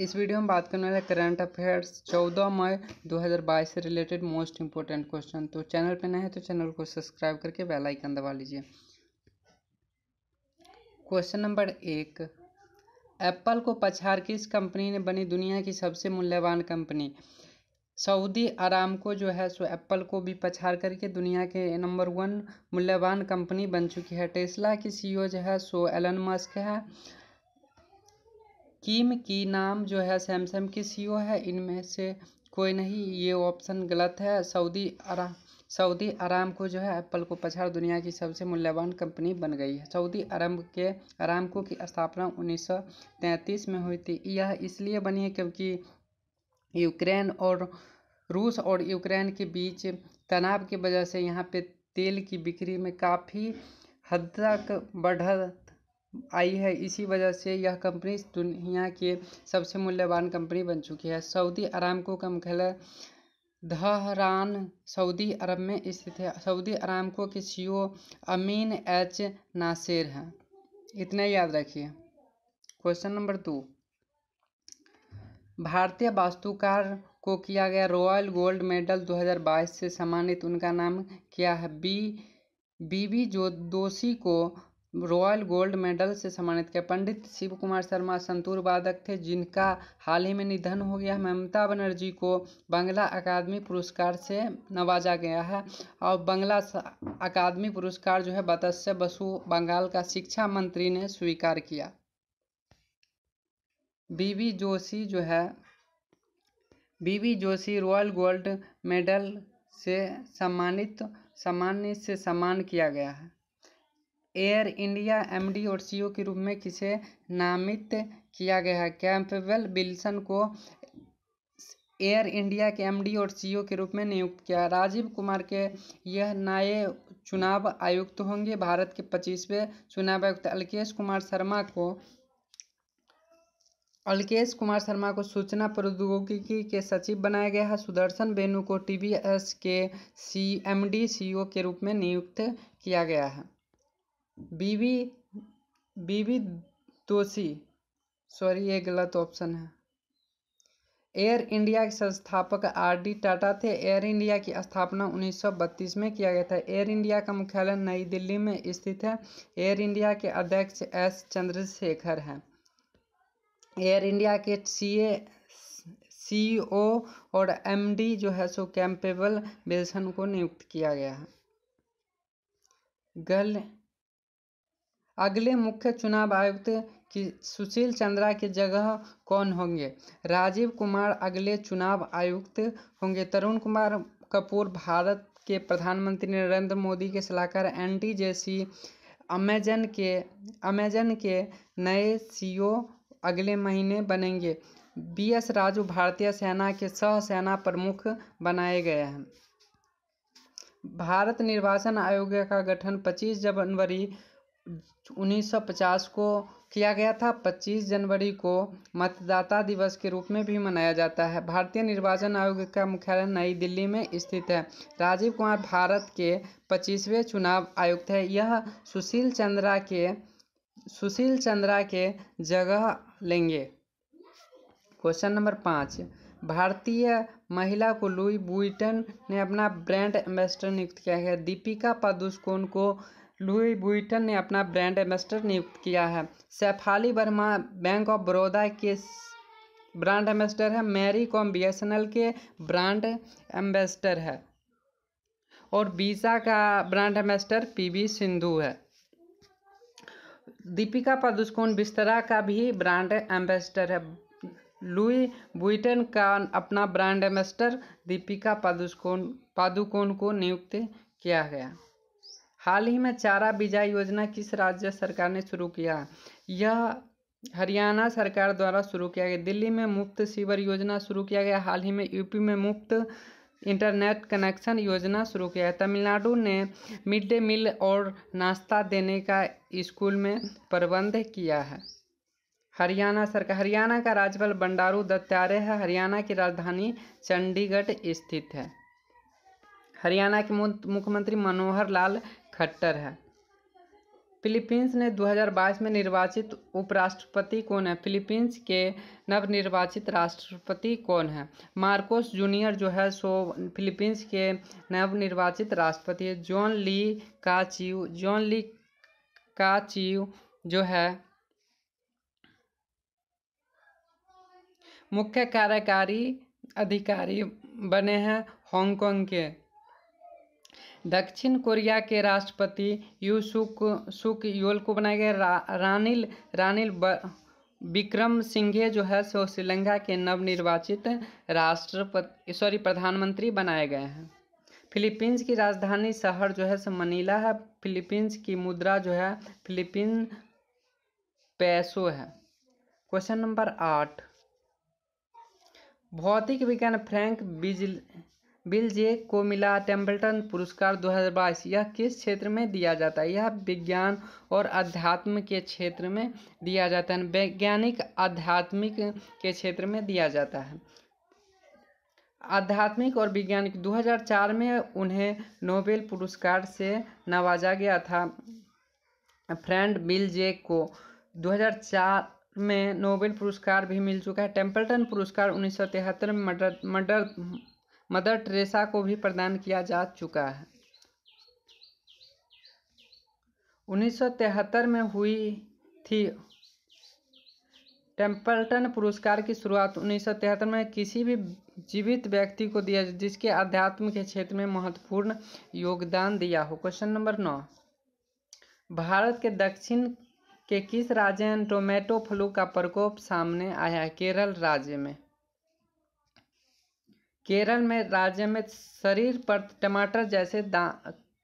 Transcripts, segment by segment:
इस वीडियो में बात करने वाले करंट अफेयर्स 14 मई 2022 से रिलेटेड मोस्ट इंपॉर्टेंट क्वेश्चन तो चैनल पे नए हैं तो चैनल को सब्सक्राइब करके बेल आइकन दबा लीजिए क्वेश्चन नंबर एक एप्पल को पछाड़ किस कंपनी ने बनी दुनिया की सबसे मूल्यवान कंपनी सऊदी आराम को जो है सो एप्पल को भी पछाड़ करके दुनिया के नंबर वन मूल्यवान कंपनी बन चुकी है टेस्ला की सीईओ e जो है सो एलन मस्क है किम की नाम जो है सैमसंग की सीईओ e है इनमें से कोई नहीं ये ऑप्शन गलत है सऊदी अरा सऊदी आराम को जो है एप्पल को पछाड़ दुनिया की सबसे मूल्यवान कंपनी बन गई है सऊदी अरब के आरामको की स्थापना 1933 में हुई थी यह इसलिए बनी है क्योंकि यूक्रेन और रूस और यूक्रेन के बीच तनाव की वजह से यहाँ पे तेल की बिक्री में काफ़ी हद तक बढ़ आई है इसी वजह से यह कंपनी दुनिया की सबसे मूल्यवान कंपनी बन चुकी है सऊदी अरामको का मुख्यालय धहरान सऊदी अरब में स्थित है सऊदी अरामको के सी अमीन एच नासिर हैं इतना याद रखिए क्वेश्चन नंबर टू भारतीय वास्तुकार को किया गया रॉयल गोल्ड मेडल 2022 से सम्मानित उनका नाम क्या है बी बीवी जो दोषी को रॉयल गोल्ड मेडल से सम्मानित किया पंडित शिव कुमार शर्मा संतूर वादक थे जिनका हाल ही में निधन हो गया ममता बनर्जी को बंगला अकादमी पुरस्कार से नवाजा गया है और बंगला अकादमी पुरस्कार जो है बतस्य बसु बंगाल का शिक्षा मंत्री ने स्वीकार किया बीवी जोशी जो है बीवी जोशी रॉयल गोल्ड मेडल से सम्मानित सम्मानित से सम्मान किया गया है एयर इंडिया एमडी और सीईओ के रूप में किसे नामित किया गया है कैंपबेल बिल्सन को एयर इंडिया के एमडी और सीईओ के रूप में नियुक्त किया राजीव कुमार के यह नए चुनाव आयुक्त होंगे भारत के पच्चीसवें चुनाव आयुक्त अल्केश कुमार शर्मा को अल्केश कुमार शर्मा को सूचना प्रौद्योगिकी के सचिव बनाया गया है सुदर्शन बेनू को टीवीएस के सी एम डी सीईओ के रूप में नियुक्त किया गया है बीवी बीवी दोषी सॉरी ये गलत ऑप्शन है एयर इंडिया के संस्थापक आर डी टाटा थे एयर इंडिया की स्थापना 1932 में किया गया था एयर इंडिया का मुख्यालय नई दिल्ली में स्थित है एयर इंडिया के अध्यक्ष एस चंद्रशेखर हैं एयर इंडिया के सी ए सीईओ और एमडी जो है सो कैंपेबल बिल्सन को नियुक्त किया गया है गर्ल अगले मुख्य चुनाव आयुक्त कि सुशील चंद्रा की जगह कौन होंगे राजीव कुमार अगले चुनाव आयुक्त होंगे तरुण कुमार कपूर भारत के प्रधानमंत्री नरेंद्र मोदी के सलाहकार एन डी सी अमेजन के अमेजन के नए सीईओ अगले महीने बनेंगे बी एस राजू भारतीय सेना के सह सेना प्रमुख बनाए गए हैं भारत निर्वाचन आयोग का गठन 25 जनवरी उन्नीस सौ पचास को किया गया था 25 जनवरी को मतदाता दिवस के रूप में भी मनाया जाता है भारतीय निर्वाचन आयोग का मुख्यालय नई दिल्ली में स्थित है राजीव कुमार भारत के 25वें चुनाव आयुक्त है यह सुशील चंद्रा के सुशील चंद्रा के जगह लेंगे क्वेश्चन नंबर पाँच भारतीय महिला को लुई बुइटन ने अपना ब्रांड एम्बेसडर नियुक्त किया है दीपिका पादुकोण को लुई बुइटन ने अपना ब्रांड एम्बेसडर नियुक्त किया है सैफाली वर्मा बैंक ऑफ बड़ौदा के ब्रांड एम्बेसडर है मैरी कॉम बी के ब्रांड एम्बेसडर है और बीसा का ब्रांड एम्बेसडर पीवी सिंधु है दीपिका पादुकोण बिस्तरा का भी ब्रांड एम्बेसडर है लुई बुइटन का अपना ब्रांड एम्बेसडर दीपिका पादुकोण पादुकोण को नियुक्त किया गया हाल ही में चारा बीजा योजना किस राज्य सरकार ने शुरू किया यह हरियाणा सरकार द्वारा शुरू किया गया दिल्ली में मुफ्त सीवर योजना शुरू किया गया हाल ही में यूपी में मुफ्त इंटरनेट कनेक्शन योजना शुरू किया है तमिलनाडु ने मिड डे मील और नाश्ता देने का स्कूल में प्रबंध किया है हरियाणा सरकार हरियाणा का राज्यपाल बंडारू दत्तारे है हरियाणा की राजधानी चंडीगढ़ स्थित है हरियाणा के मुख्यमंत्री मनोहर लाल खट्टर है फिलीपींस ने 2022 में निर्वाचित उपराष्ट्रपति कौन है फिलीपींस के नवनिर्वाचित राष्ट्रपति कौन है मार्कोस जूनियर जो है सो फिलीपींस के नवनिर्वाचित राष्ट्रपति जॉन ली काचिव जॉन ली काचिव जो है मुख्य कार्यकारी अधिकारी बने हैं हांगकांग के दक्षिण कोरिया के राष्ट्रपति यू सुक सुक योल को बनाया गया रा, रानिल रानिल विक्रम सिंघे जो है सो श्रीलंका के नवनिर्वाचित राष्ट्रपति सॉरी प्रधानमंत्री बनाए गए हैं फिलीपींस की राजधानी शहर जो है सो मनीला है फिलीपींस की मुद्रा जो है फिलीपीन पैसो है क्वेश्चन नंबर आठ भौतिक विज्ञान फ्रैंक बिजल बिल जे को मिला टेम्पल्टन पुरस्कार 2022 यह किस क्षेत्र में दिया जाता है यह विज्ञान और अध्यात्म के क्षेत्र में दिया जाता है वैज्ञानिक आध्यात्मिक के क्षेत्र में दिया जाता है आध्यात्मिक और वैज्ञानिक 2004 में उन्हें नोबेल पुरस्कार से नवाजा गया था फ्रेंड बिल जे को 2004 में नोबेल पुरस्कार भी मिल चुका है टेम्पल्टन पुरस्कार उन्नीस सौ तिहत्तर में मर्डर मर्डर मदर टेरेसा को भी प्रदान किया जा चुका है 1973 में हुई थी टेम्पल्टन पुरस्कार की शुरुआत 1973 में किसी भी जीवित व्यक्ति को दिया जिसके अध्यात्म के क्षेत्र में महत्वपूर्ण योगदान दिया हो क्वेश्चन नंबर नौ भारत के दक्षिण के किस राज्य में टोमेटो फ्लू का प्रकोप सामने आया केरल राज्य में केरल में राज्य में शरीर पर टमाटर जैसे दा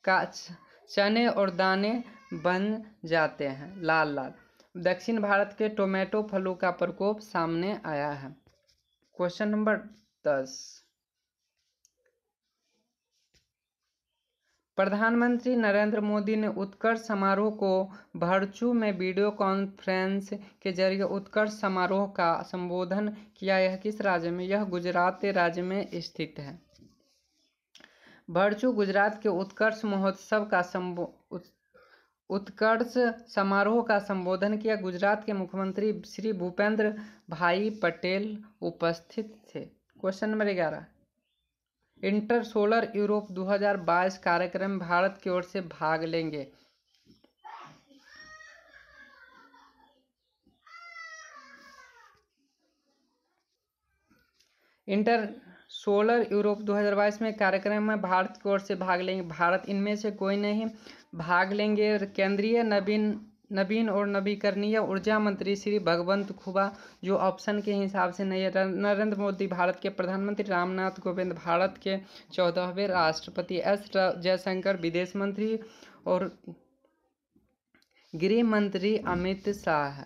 का चने और दाने बन जाते हैं लाल लाल दक्षिण भारत के टोमेटो फलों का प्रकोप सामने आया है क्वेश्चन नंबर दस प्रधानमंत्री नरेंद्र मोदी ने उत्कर्ष समारोह को भरचू में वीडियो कॉन्फ्रेंस के जरिए उत्कर्ष समारोह का संबोधन किया यह किस राज्य में यह गुजरात राज्य में स्थित है भरचू गुजरात के उत्कर्ष महोत्सव का संबो उत्कर्ष समारोह का संबोधन किया गुजरात के मुख्यमंत्री श्री भूपेंद्र भाई पटेल उपस्थित थे क्वेश्चन नंबर ग्यारह इंटर सोलर यूरोप 2022 कार्यक्रम भारत की ओर से भाग लेंगे इंटर सोलर यूरोप 2022 में कार्यक्रम में भारत की ओर से भाग लेंगे भारत इनमें से कोई नहीं भाग लेंगे केंद्रीय नवीन नवीन और नवीकरणीय ऊर्जा मंत्री श्री भगवंत खुबा जो ऑप्शन के हिसाब से नहीं है नरेंद्र मोदी भारत के प्रधानमंत्री रामनाथ कोविंद भारत के चौदहवें राष्ट्रपति एस जयशंकर विदेश मंत्री और गृह मंत्री अमित शाह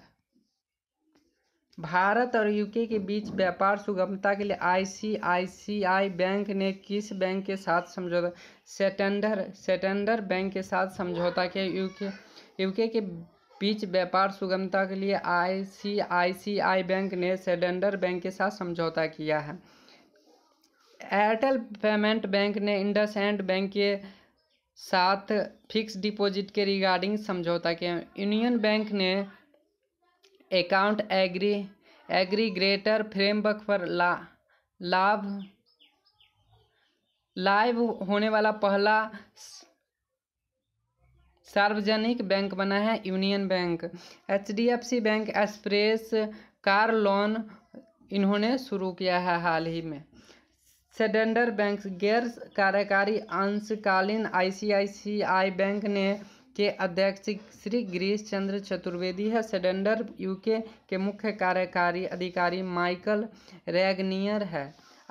भारत और यूके के बीच व्यापार सुगमता के लिए आईसीआईसीआई बैंक ने किस बैंक के साथ समझौता सेटेंडर सेटेंडर बैंक के साथ समझौता किया यूके यूके के बीच व्यापार सुगमता के लिए आईसीआईसीआई बैंक ने सेडेंडर बैंक के साथ समझौता किया है एयरटेल पेमेंट बैंक ने इंडस एंड बैंक के साथ फिक्स डिपॉजिट के रिगार्डिंग समझौता किया यूनियन बैंक ने अकाउंट एग्री एग्रीग्रेटर फ्रेमवर्क पर ला लाभ लाइव होने वाला पहला सार्वजनिक बैंक बना है Union bank H D F C bank express car loan इन्होंने शुरू किया है हाल ही में सेडेंडर बैंक गैर कार्यकारी अंशकालीन आईसीआईसीआई बैंक ने के अध्यक्ष श्री गिरीश चंद्र चतुर्वेदी है सेडेंडर यूके के मुख्य कार्यकारी अधिकारी माइकल रेगनियर है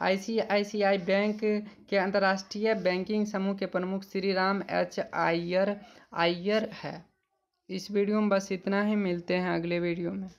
आईसीआईसीआई बैंक के अंतर्राष्ट्रीय बैंकिंग समूह के प्रमुख श्री राम एच आयर आयर है इस वीडियो में बस इतना ही मिलते हैं अगले वीडियो में